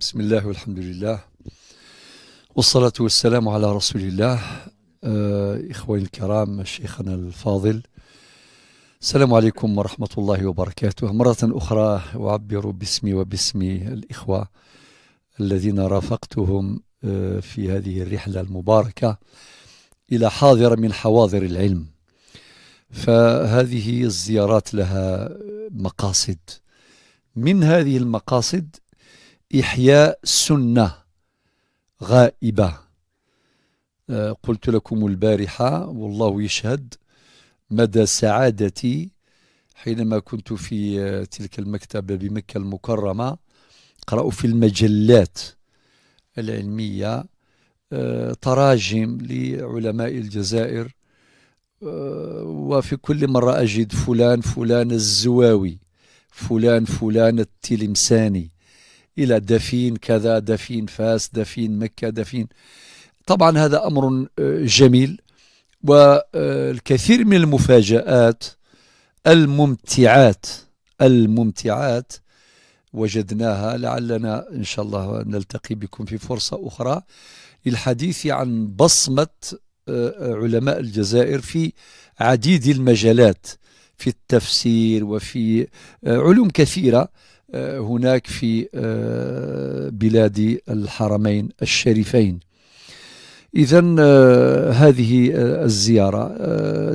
بسم الله والحمد لله والصلاة والسلام على رسول الله آه إخواني الكرام شيخنا الفاضل السلام عليكم ورحمة الله وبركاته مرة أخرى أعبر باسمي وباسم الإخوة الذين رافقتهم آه في هذه الرحلة المباركة إلى حاضرة من حواضر العلم فهذه الزيارات لها مقاصد من هذه المقاصد إحياء سنة غائبة آه، قلت لكم البارحة والله يشهد مدى سعادتي حينما كنت في آه، تلك المكتبة بمكة المكرمة أقرأ في المجلات العلمية آه، تراجم لعلماء الجزائر وفي كل مرة أجد فلان فلان الزواوي فلان فلان التلمساني إلى دفين كذا دفين فاس دفين مكة دفين طبعا هذا أمر آه، جميل والكثير من المفاجآت الممتعات الممتعات وجدناها لعلنا إن شاء الله نلتقي بكم في فرصة أخرى للحديث عن بصمة آه، علماء الجزائر في عديد المجالات في التفسير وفي آه، علوم كثيرة آه، هناك في آه، بلاد الحرمين الشريفين إذا آه، هذه الزيارة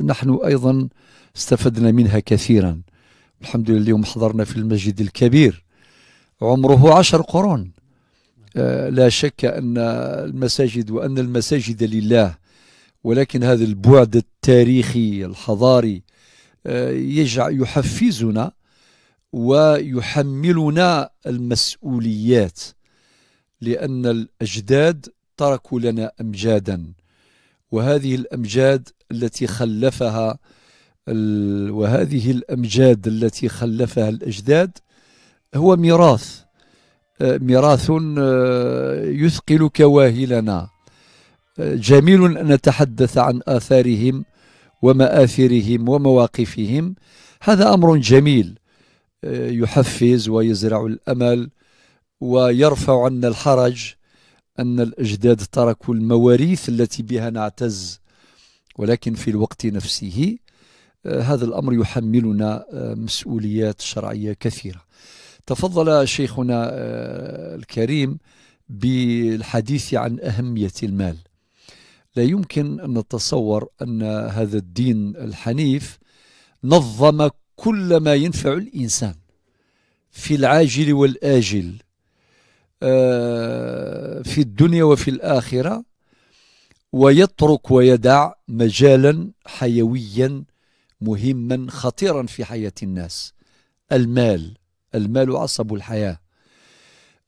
نحن أيضا استفدنا منها كثيرا الحمد لله اليوم حضرنا في المسجد الكبير عمره عشر قرون لا شك أن المساجد وأن المساجد لله ولكن هذا البعد التاريخي الحضاري يجعل يحفزنا ويحملنا المسؤوليات لأن الأجداد تركوا لنا أمجادا وهذه الأمجاد التي خلفها وهذه الأمجاد التي خلفها الأجداد هو ميراث آه، ميراث آه، يثقل كواهلنا آه، جميل أن نتحدث عن آثارهم ومآثرهم ومواقفهم هذا أمر جميل يحفز ويزرع الامل ويرفع عنا الحرج ان الاجداد تركوا المواريث التي بها نعتز ولكن في الوقت نفسه آه، هذا الامر يحملنا آه، مسؤوليات شرعيه كثيره تفضل شيخنا آه، الكريم بالحديث عن اهميه المال لا يمكن ان نتصور ان هذا الدين الحنيف نظم كل ما ينفع الإنسان في العاجل والآجل آه، في الدنيا وفي الآخرة ويترك ويدع مجالا حيويا مهما خطيرا في حياة الناس المال المال عصب الحياة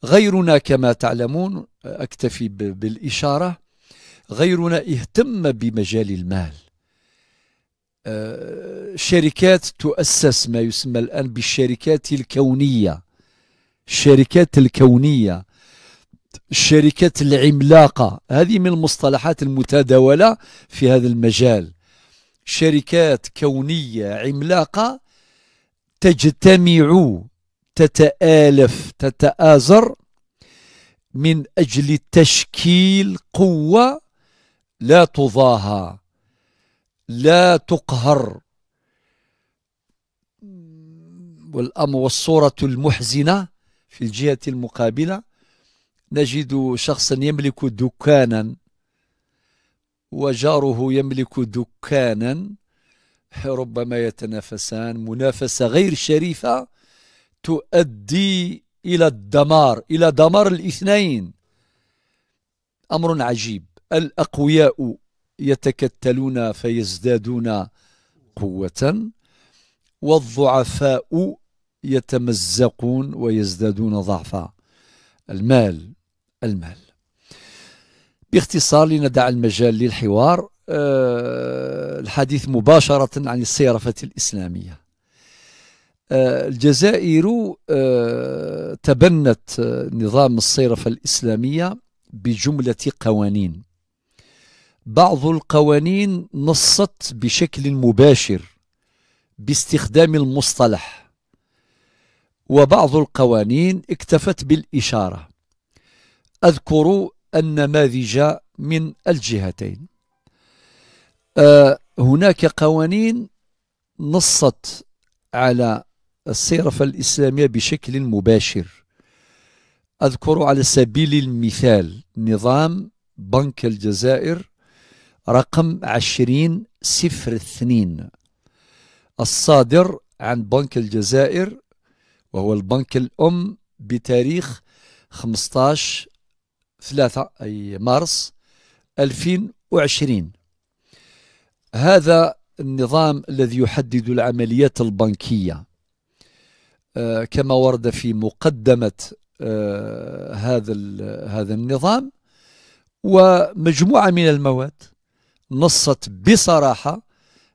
غيرنا كما تعلمون أكتفي بالإشارة غيرنا اهتم بمجال المال شركات تؤسس ما يسمى الآن بالشركات الكونية الشركات الكونية الشركات العملاقة هذه من المصطلحات المتداولة في هذا المجال شركات كونية عملاقة تجتمع تتآلف تتآزر من أجل تشكيل قوة لا تضاهى لا تقهر والأمر والصورة المحزنة في الجهة المقابلة نجد شخصا يملك دكانا وجاره يملك دكانا ربما يتنافسان منافسة غير شريفة تؤدي إلى الدمار إلى دمار الاثنين أمر عجيب الأقوياء يتكتلون فيزدادون قوة والضعفاء يتمزقون ويزدادون ضعفا المال المال باختصار لندع المجال للحوار آه، الحديث مباشرة عن الصيرفة الإسلامية آه، الجزائر آه، تبنت نظام الصيرفة الإسلامية بجملة قوانين بعض القوانين نصت بشكل مباشر باستخدام المصطلح وبعض القوانين اكتفت بالإشارة أذكر النماذج من الجهتين آه، هناك قوانين نصت على الصرف الإسلامية بشكل مباشر أذكر على سبيل المثال نظام بنك الجزائر رقم عشرين صفر اثنين الصادر عن بنك الجزائر وهو البنك الأم بتاريخ 15 3 أي مارس 2020 هذا النظام الذي يحدد العمليات البنكية آه، كما ورد في مقدمة آه هذا هذا النظام ومجموعة من المواد نصت بصراحة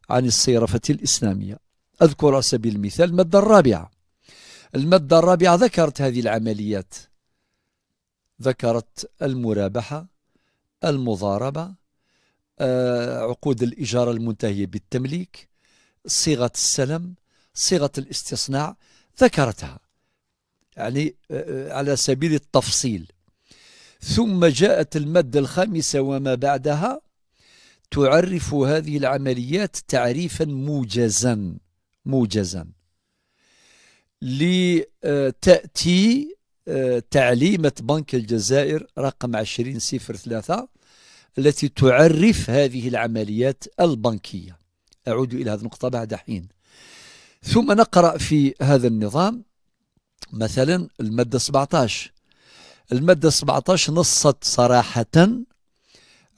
عن الصيرفة الإسلامية أذكر على سبيل المثال المادة الرابعة المادة الرابعة ذكرت هذه العمليات ذكرت المرابحة المضاربة آه، عقود الإجارة المنتهية بالتمليك صيغة السلم صيغة الاستصناع ذكرتها يعني آه، آه، على سبيل التفصيل ثم جاءت المادة الخامسة وما بعدها تعرف هذه العمليات تعريفا موجزا موجزا لتأتي آه، تعليمة بنك الجزائر رقم 2003 التي تعرف هذه العمليات البنكية أعود إلى هذه النقطة بعد حين ثم نقرأ في هذا النظام مثلا المادة 17 المادة 17 نصت صراحة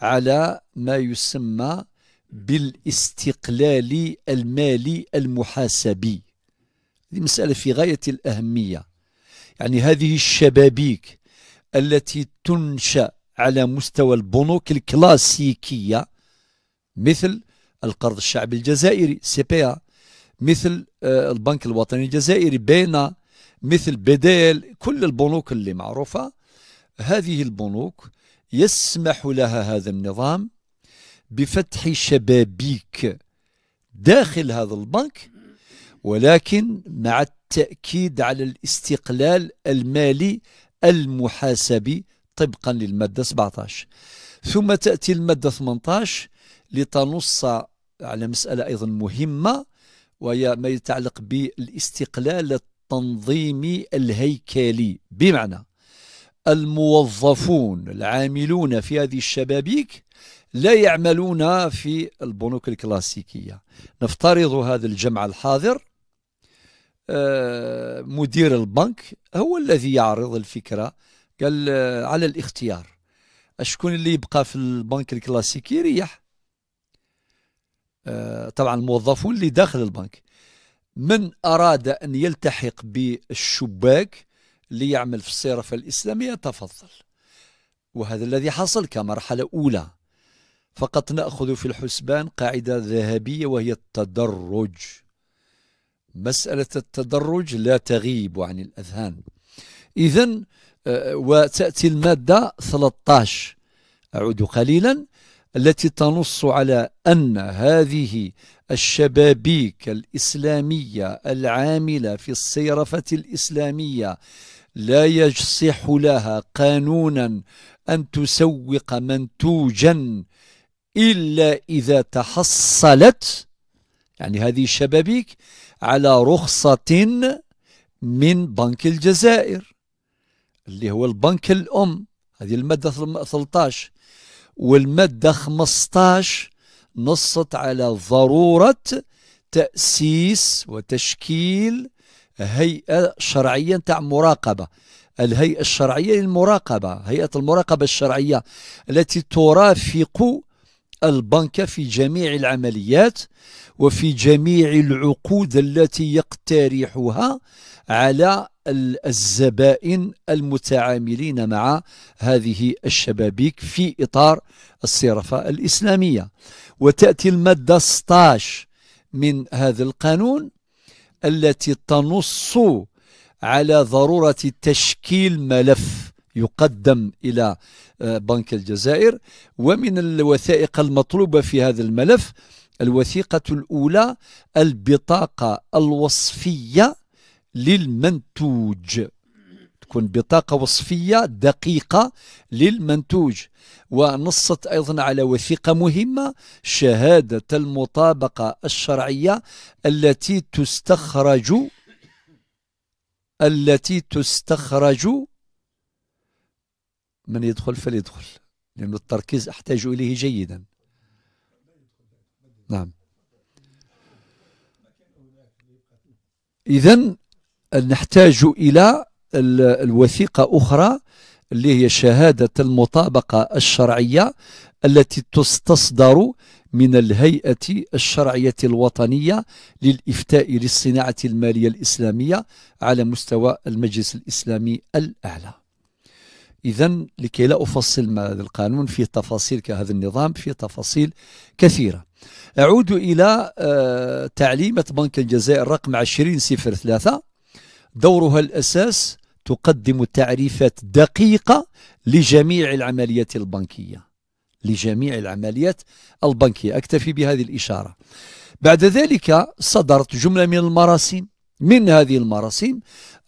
على ما يسمى بالاستقلال المالي المحاسبي هذه مسألة في غاية الأهمية يعني هذه الشبابيك التي تنشأ على مستوى البنوك الكلاسيكية مثل القرض الشعبي الجزائري سيبيا إيه، مثل آه، البنك الوطني الجزائري بينا مثل بدال كل البنوك اللي معروفة هذه البنوك يسمح لها هذا النظام بفتح شبابيك داخل هذا البنك ولكن مع التأكيد على الاستقلال المالي المحاسبي طبقا للمادة 17 ثم تأتي المادة 18 لتنص على مسألة أيضا مهمة وهي ما يتعلق بالاستقلال التنظيمي الهيكلي بمعنى الموظفون العاملون في هذه الشبابيك لا يعملون في البنوك الكلاسيكية نفترض هذا الجمع الحاضر آه، مدير البنك هو الذي يعرض الفكرة قال آه، على الاختيار أشكون اللي يبقى في البنك الكلاسيكي يريح آه، طبعا الموظفون اللي داخل البنك من أراد أن يلتحق بالشباك ليعمل في الصرافة الإسلامية تفضل وهذا الذي حصل كمرحلة أولى فقط نأخذ في الحسبان قاعدة ذهبية وهي التدرج مسألة التدرج لا تغيب عن الأذهان إذا آه، وتأتي المادة 13 أعود قليلا التي تنص على أن هذه الشبابيك الإسلامية العاملة في الصيرفة الإسلامية لا يصح لها قانونا أن تسوق منتوجا إلا إذا تحصلت يعني هذه الشبابيك على رخصة من بنك الجزائر اللي هو البنك الأم هذه المادة 13 والمادة 15 نصت على ضرورة تأسيس وتشكيل هيئة شرعية تاع مراقبة الهيئة الشرعية للمراقبة هيئة المراقبة الشرعية التي ترافق البنك في جميع العمليات وفي جميع العقود التي يقترحها على الزبائن المتعاملين مع هذه الشبابيك في إطار الصرفة الإسلامية وتأتي المادة 16 من هذا القانون التي تنص على ضرورة تشكيل ملف يقدم إلى آه، بنك الجزائر ومن الوثائق المطلوبة في هذا الملف الوثيقة الأولى البطاقة الوصفية للمنتوج تكون بطاقة وصفية دقيقة للمنتوج ونصت أيضا على وثيقة مهمة شهادة المطابقة الشرعية التي تستخرج التي تستخرج من يدخل فليدخل لأن التركيز أحتاج إليه جيدا نعم إذا نحتاج إلى الوثيقة أخرى اللي هي شهادة المطابقة الشرعية التي تستصدر من الهيئة الشرعية الوطنية للإفتاء للصناعة المالية الإسلامية على مستوى المجلس الإسلامي الأعلى إذا لكي لا أفصل ما هذا القانون فيه تفاصيل كهذا النظام فيه تفاصيل كثيرة أعود إلى آه، تعليمة بنك الجزائر رقم 20 ثلاثة دورها الأساس تقدم تعريفات دقيقة لجميع العمليات البنكية لجميع العمليات البنكية أكتفي بهذه الإشارة بعد ذلك صدرت جملة من المراسيم من هذه المراسيم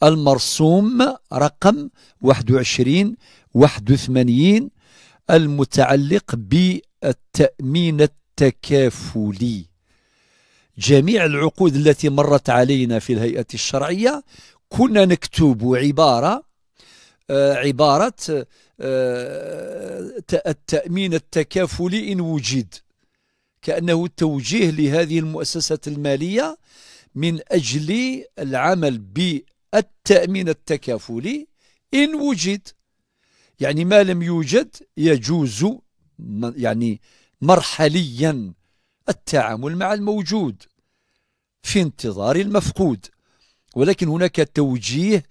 المرسوم رقم 21 81 المتعلق بالتأمين التكافلي جميع العقود التي مرت علينا في الهيئة الشرعية كنا نكتب عبارة آه، عبارة آه، التأمين التكافلي إن وجد كأنه توجيه لهذه المؤسسة المالية من أجل العمل بالتأمين التكافلي إن وجد يعني ما لم يوجد يجوز يعني مرحليا التعامل مع الموجود في انتظار المفقود ولكن هناك توجيه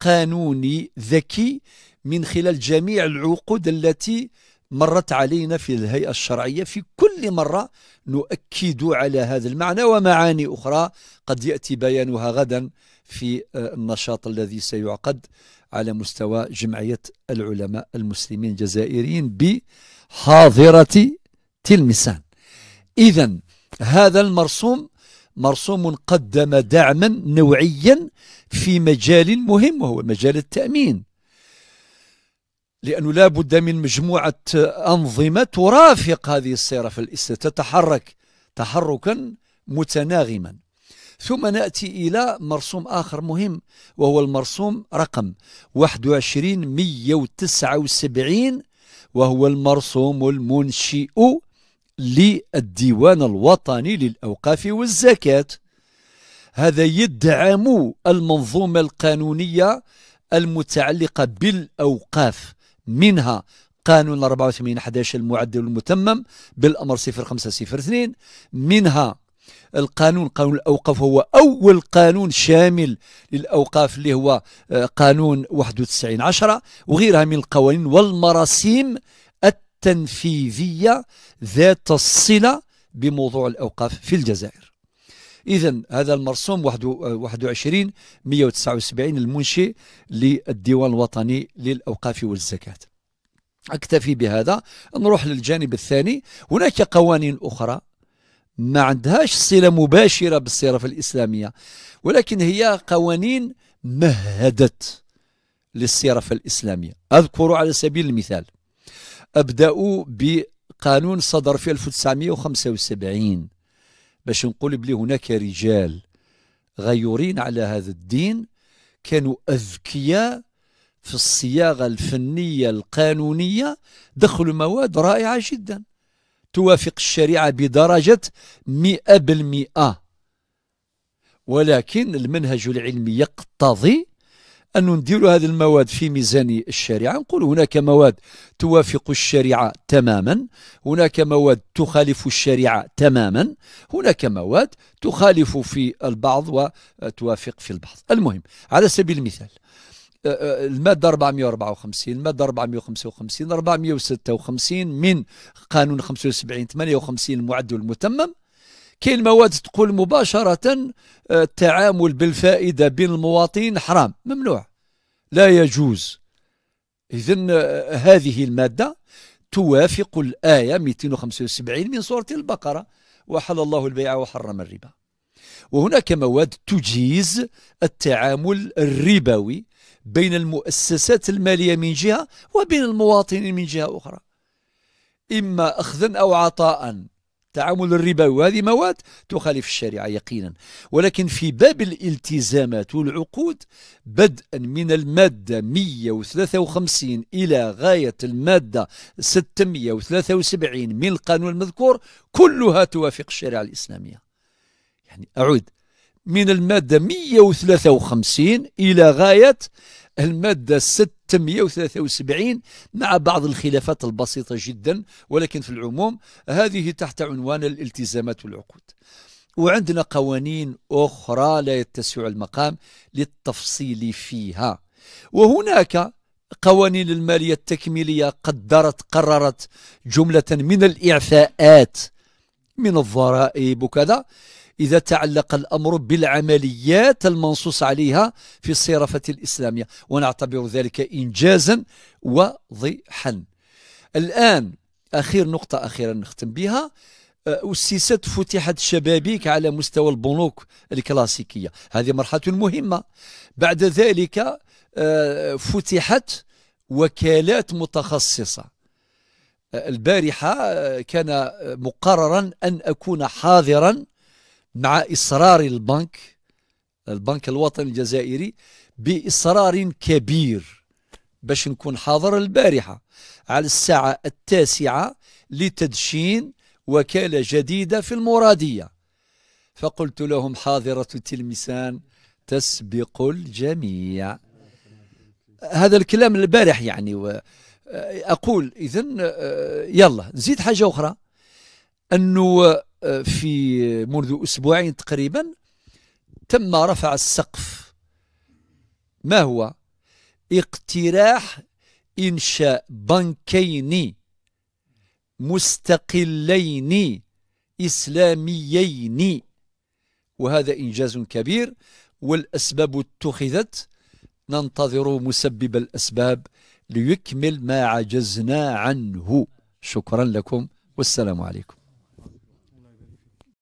قانوني ذكي من خلال جميع العقود التي مرت علينا في الهيئة الشرعية في كل مرة نؤكد على هذا المعنى ومعاني أخرى قد يأتي بيانها غدا في آه، النشاط الذي سيعقد على مستوى جمعية العلماء المسلمين الجزائريين بحاضرة تلمسان إذا هذا المرسوم مرسوم قدم دعما نوعيا في مجال مهم وهو مجال التأمين لأنه لا بد من مجموعة أنظمة ترافق هذه السيارة في الإسلام تتحرك تحركا متناغما ثم نأتي إلى مرسوم آخر مهم وهو المرسوم رقم 21179 وهو المرسوم المنشئ للديوان الوطني للأوقاف والزكاة هذا يدعم المنظومة القانونية المتعلقة بالأوقاف منها قانون 84 11 المعدل المتمم بالأمر 0502 منها القانون قانون الأوقاف هو أول قانون شامل للأوقاف اللي هو آه، قانون 91 10 وغيرها من القوانين والمراسيم تنفيذية ذات الصلة بموضوع الأوقاف في الجزائر إذا هذا المرسوم 21 179 المنشئ للديوان الوطني للأوقاف والزكاة أكتفي بهذا نروح للجانب الثاني هناك قوانين أخرى ما عندهاش صلة مباشرة بالصرف الإسلامية ولكن هي قوانين مهدت للصرف الإسلامية أذكر على سبيل المثال أبدأ بقانون صدر في 1975 باش نقول بلي هناك رجال غيورين على هذا الدين كانوا أذكياء في الصياغة الفنية القانونية دخلوا مواد رائعة جدا توافق الشريعة بدرجة 100% ولكن المنهج العلمي يقتضي أن ندير هذه المواد في ميزان الشريعة نقول هناك مواد توافق الشريعة تماما هناك مواد تخالف الشريعة تماما هناك مواد تخالف في البعض وتوافق في البعض المهم على سبيل المثال أه، أه، المادة 454 المادة 455 456 من قانون 75 58 المعدل المتمم كاين مواد تقول مباشره آه، التعامل بالفائده بين المواطنين حرام ممنوع لا يجوز اذا آه، هذه الماده توافق الايه 275 من سوره البقره وحل الله البيع وحرم الربا وهناك مواد تجيز التعامل الربوي بين المؤسسات الماليه من جهه وبين المواطنين من جهه اخرى اما اخذا او عطاء التعامل الربوي وهذه مواد تخالف الشريعة يقينا ولكن في باب الالتزامات والعقود بدءا من المادة 153 إلى غاية المادة 673 من القانون المذكور كلها توافق الشريعة الإسلامية يعني أعود من المادة 153 إلى غاية المادة 673 مع بعض الخلافات البسيطة جدا ولكن في العموم هذه تحت عنوان الالتزامات والعقود وعندنا قوانين أخرى لا يتسع المقام للتفصيل فيها وهناك قوانين المالية التكميلية قدرت قررت جملة من الإعفاءات من الضرائب وكذا إذا تعلق الأمر بالعمليات المنصوص عليها في الصرافة الإسلامية ونعتبر ذلك إنجازا وضحا الآن أخير نقطة أخيرا نختم بها أه، أسست فتحت شبابيك على مستوى البنوك الكلاسيكية هذه مرحلة مهمة بعد ذلك أه، فتحت وكالات متخصصة أه، البارحة كان مقررا أن أكون حاضرا مع إصرار البنك البنك الوطني الجزائري بإصرار كبير باش نكون حاضر البارحة على الساعة التاسعة لتدشين وكالة جديدة في المرادية فقلت لهم حاضرة تلمسان تسبق الجميع هذا الكلام البارح يعني أقول إذن آه، يلا نزيد حاجة أخرى أنه في منذ أسبوعين تقريبا تم رفع السقف ما هو اقتراح إنشاء بنكين مستقلين إسلاميين وهذا إنجاز كبير والأسباب اتخذت ننتظر مسبب الأسباب ليكمل ما عجزنا عنه شكرا لكم والسلام عليكم